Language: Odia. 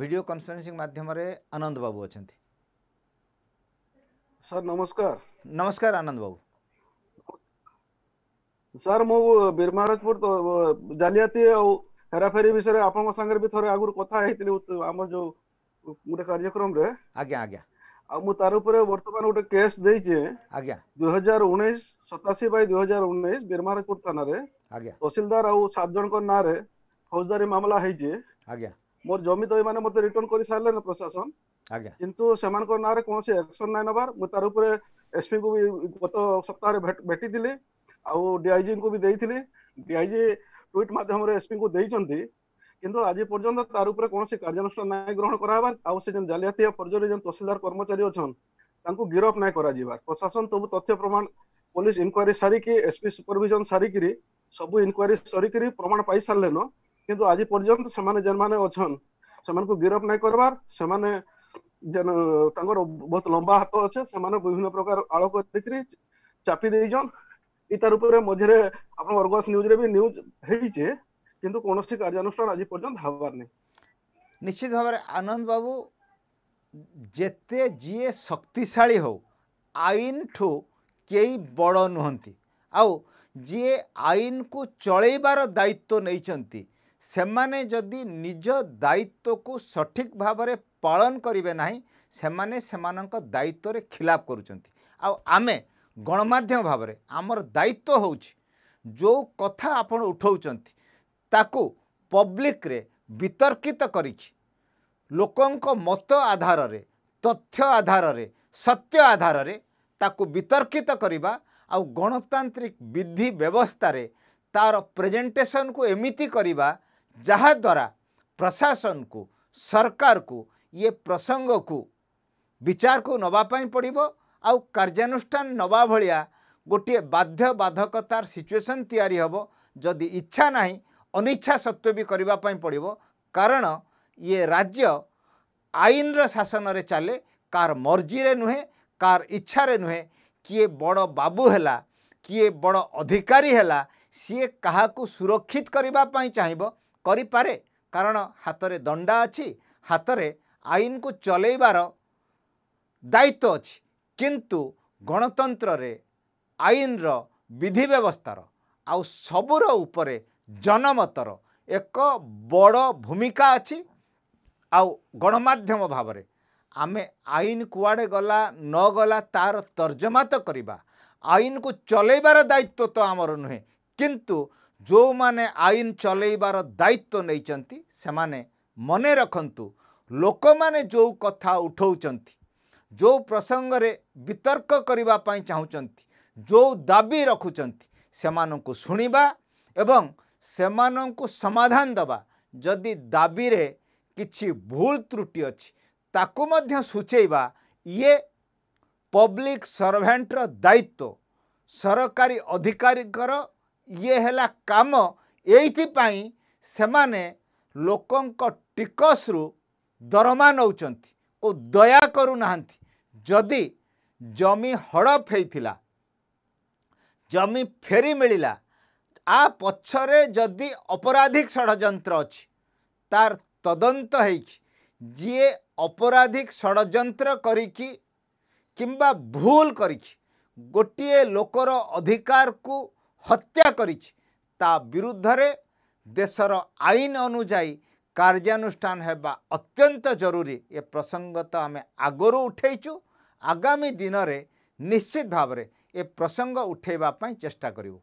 ଭିଡ଼ିଓ କନଫରେନ୍ସିଂ ମାଧ୍ୟମରେ ଆନନ୍ଦ ବାବୁ ଅଛନ୍ତି ସାର୍ ନମସ୍କାର ନମସ୍କାର ଆନନ୍ଦ ବାବୁ ସାର୍ ମୁଁ ବୀର ମହାରାଜପୁର ଜାଲିଆତି ଆଉ ହେରାଫେରି ବିଷୟରେ ଆପଣଙ୍କ ସାଙ୍ଗରେ ବି ଥରେ ଆଗରୁ କଥା ହେଇଥିଲି ଆମର ଯୋଉ ଗୋଟେ କାର୍ଯ୍ୟକ୍ରମରେ ଆଜ୍ଞା ଆଜ୍ଞା ଆଉ ମୁଁ ତାର ଉପରେ ବର୍ତ୍ତମାନ ଗୋଟେ କେସ୍ ଦେଇଛି ଆଜ୍ଞା ଦୁଇ ହଜାର ଉଣେଇଶ ସତାଅଶୀ ବାଇ ଦୁଇ ହଜାର ଉଣେଇଶ ବୀର ମହାରାଜପୁର ଥାନାରେ ଆଜ୍ଞା ତହସିଲଦାର ଆଉ ସାତ ଜଣଙ୍କ ନାଁରେ ଫୌଜଦାରୀ ମାମଲା ହେଇଛି ଆଜ୍ଞା ମୋର ଜମି ଦହି ମାନେ ମୋତେ ରିଟର୍ନ କରି ସାରିଲେଣି ପ୍ରଶାସନ କିନ୍ତୁ ସେମାନଙ୍କ ନାଁରେ କୌଣସି ଆକ୍ସନ ନାହିଁ ନେବାର ମୁଁ ତାର ଉପରେ ଏସ୍ପିଙ୍କୁ ବି ଗତ ସପ୍ତାହରେ ଭେଟିଥିଲି ଆଉ ଡିଆଇଜିଙ୍କୁ ବି ଦେଇଥିଲି ଡିଆଇଜି ଟ୍ୱିଟ୍ ମାଧ୍ୟମରେ ଏସ୍ପିଙ୍କୁ ଦେଇଛନ୍ତି କିନ୍ତୁ ଆଜି ପର୍ଯ୍ୟନ୍ତ ତାର ଉପରେ କୌଣସି କାର୍ଯ୍ୟାନୁଷ୍ଠାନ ନାହିଁ ଗ୍ରହଣ କରାହେବାର ଆଉ ସେ ଯେନ୍ ଜାଲିଆତି ଫର୍ଜରୀ ଯେନ୍ ତହସିଲଦାର କର୍ମଚାରୀ ଅଛନ୍ ତାଙ୍କୁ ଗିରଫ ନାହିଁ କରାଯିବାର ପ୍ରଶାସନ ସବୁ ତଥ୍ୟ ପ୍ରମାଣ ପୋଲିସ ଇନକ୍ୱାରୀ ସାରିକି ଏସ୍ପି ସୁପରଭିଜନ ସାରିକିରି ସବୁ ଇନକ୍ୱାରୀ ସରିକିରି ପ୍ରମାଣ ପାଇ ସାରିଲେନ କିନ୍ତୁ ଆଜି ପର୍ଯ୍ୟନ୍ତ ସେମାନେ ଯେମାନେ ଅଛନ୍ ସେମାନଙ୍କୁ ଗିରଫ ନାଇଁ କରବାର ସେମାନେ ଯେନ୍ ତାଙ୍କର ବହୁତ ଲମ୍ବା ହାତ ଅଛେ ସେମାନେ ବିଭିନ୍ନ ପ୍ରକାର ଆଳ କରିକିରି ଚାପି ଦେଇଛନ୍ ଇତାର ଉପରେ ମଝିରେ ଆପଣ ଅର୍ଗସ ନ୍ୟୁଜରେ ବି ନ୍ୟୁଜ ହେଇଛେ କିନ୍ତୁ କୌଣସି କାର୍ଯ୍ୟାନୁଷ୍ଠାନ ଆଜି ପର୍ଯ୍ୟନ୍ତ ହେବାର ନାହିଁ ନିଶ୍ଚିତ ଭାବରେ ଆନନ୍ଦ ବାବୁ ଯେତେ ଯିଏ ଶକ୍ତିଶାଳୀ ହଉ ଆଇନଠୁ କେହି ବଡ଼ ନୁହନ୍ତି ଆଉ ଯିଏ ଆଇନକୁ ଚଳେଇବାର ଦାୟିତ୍ୱ ନେଇଛନ୍ତି ସେମାନେ ଯଦି ନିଜ ଦାୟିତ୍ୱକୁ ସଠିକ୍ ଭାବରେ ପାଳନ କରିବେ ନାହିଁ ସେମାନେ ସେମାନଙ୍କ ଦାୟିତ୍ୱରେ ଖିଲାପ କରୁଛନ୍ତି ଆଉ ଆମେ ଗଣମାଧ୍ୟମ ଭାବରେ ଆମର ଦାୟିତ୍ୱ ହେଉଛି ଯେଉଁ କଥା ଆପଣ ଉଠାଉଛନ୍ତି ତାକୁ ପବ୍ଲିକରେ ବିତର୍କିତ କରିକି ଲୋକଙ୍କ ମତ ଆଧାରରେ ତଥ୍ୟ ଆଧାରରେ ସତ୍ୟ ଆଧାରରେ ତାକୁ ବିତର୍କିତ କରିବା ଆଉ ଗଣତାନ୍ତ୍ରିକ ବିଧି ବ୍ୟବସ୍ଥାରେ ତା'ର ପ୍ରେଜେଣ୍ଟେସନକୁ ଏମିତି କରିବା ଯାହାଦ୍ୱାରା ପ୍ରଶାସନକୁ ସରକାରକୁ ଇଏ ପ୍ରସଙ୍ଗକୁ ବିଚାରକୁ ନେବା ପାଇଁ ପଡ଼ିବ ଆଉ କାର୍ଯ୍ୟାନୁଷ୍ଠାନ ନେବା ଭଳିଆ ଗୋଟିଏ ବାଧ୍ୟ ବାଧକତାର ସିଚୁଏସନ୍ ତିଆରି ହେବ ଯଦି ଇଚ୍ଛା ନାହିଁ ଅନିଚ୍ଛା ସତ୍ତ୍ୱେ ବି କରିବା ପାଇଁ ପଡ଼ିବ କାରଣ ଇଏ ରାଜ୍ୟ ଆଇନର ଶାସନରେ ଚାଲେ କାହାର ମର୍ଜିରେ ନୁହେଁ କାହାର ଇଚ୍ଛାରେ ନୁହେଁ କିଏ ବଡ଼ ବାବୁ ହେଲା କିଏ ବଡ଼ ଅଧିକାରୀ ହେଲା ସିଏ କାହାକୁ ସୁରକ୍ଷିତ କରିବା ପାଇଁ ଚାହିଁବ କରିପାରେ କାରଣ ହାତରେ ଦଣ୍ଡା ଅଛି ହାତରେ ଆଇନକୁ ଚଲେଇବାର ଦାୟିତ୍ୱ ଅଛି କିନ୍ତୁ ଗଣତନ୍ତ୍ରରେ ଆଇନର ବିଧି ବ୍ୟବସ୍ଥାର ଆଉ ସବୁର ଉପରେ ଜନମତର ଏକ ବଡ଼ ଭୂମିକା ଅଛି ଆଉ ଗଣମାଧ୍ୟମ ଭାବରେ ଆମେ ଆଇନ କୁଆଡ଼େ ଗଲା ନ ଗଲା ତା'ର ତର୍ଜମା ତ କରିବା ଆଇନକୁ ଚଲେଇବାର ଦାୟିତ୍ୱ ତ ଆମର ନୁହେଁ କିନ୍ତୁ ଯେଉଁମାନେ ଆଇନ ଚଲେଇବାର ଦାୟିତ୍ୱ ନେଇଛନ୍ତି ସେମାନେ ମନେ ରଖନ୍ତୁ ଲୋକମାନେ ଯେଉଁ କଥା ଉଠାଉଛନ୍ତି ଯେଉଁ ପ୍ରସଙ୍ଗରେ ବିତର୍କ କରିବା ପାଇଁ ଚାହୁଁଛନ୍ତି ଯେଉଁ ଦାବି ରଖୁଛନ୍ତି ସେମାନଙ୍କୁ ଶୁଣିବା ଏବଂ ସେମାନଙ୍କୁ ସମାଧାନ ଦେବା ଯଦି ଦାବିରେ କିଛି ଭୁଲ ତ୍ରୁଟି ଅଛି ତାକୁ ମଧ୍ୟ ସୂଚାଇବା ଇଏ ପବ୍ଲିକ୍ ସର୍ଭେଣ୍ଟର ଦାୟିତ୍ୱ ସରକାରୀ ଅଧିକାରୀଙ୍କର ଇଏ ହେଲା କାମ ଏଇଥିପାଇଁ ସେମାନେ ଲୋକଙ୍କ ଟିକସରୁ ଦରମା ନେଉଛନ୍ତି ଓ ଦୟା କରୁନାହାନ୍ତି ଯଦି ଜମି ହଡ଼ପ ହେଇଥିଲା ଜମି ଫେରି ମିଳିଲା ଆ ପଛରେ ଯଦି ଅପରାଧିକ ଷଡ଼ଯନ୍ତ୍ର ଅଛି ତାର ତଦନ୍ତ ହେଇଛି ଯିଏ ଅପରାଧିକ ଷଡ଼ଯନ୍ତ୍ର କରିକି କିମ୍ବା ଭୁଲ କରିକି ଗୋଟିଏ ଲୋକର ଅଧିକାରକୁ ହତ୍ୟା କରିଛି ତା ବିରୁଦ୍ଧରେ ଦେଶର ଆଇନ ଅନୁଯାୟୀ କାର୍ଯ୍ୟାନୁଷ୍ଠାନ ହେବା ଅତ୍ୟନ୍ତ ଜରୁରୀ ଏ ପ୍ରସଙ୍ଗ ତ ଆମେ ଆଗରୁ ଉଠାଇଛୁ ଆଗାମୀ ଦିନରେ ନିଶ୍ଚିତ ଭାବରେ ଏ ପ୍ରସଙ୍ଗ ଉଠାଇବା ପାଇଁ ଚେଷ୍ଟା କରିବୁ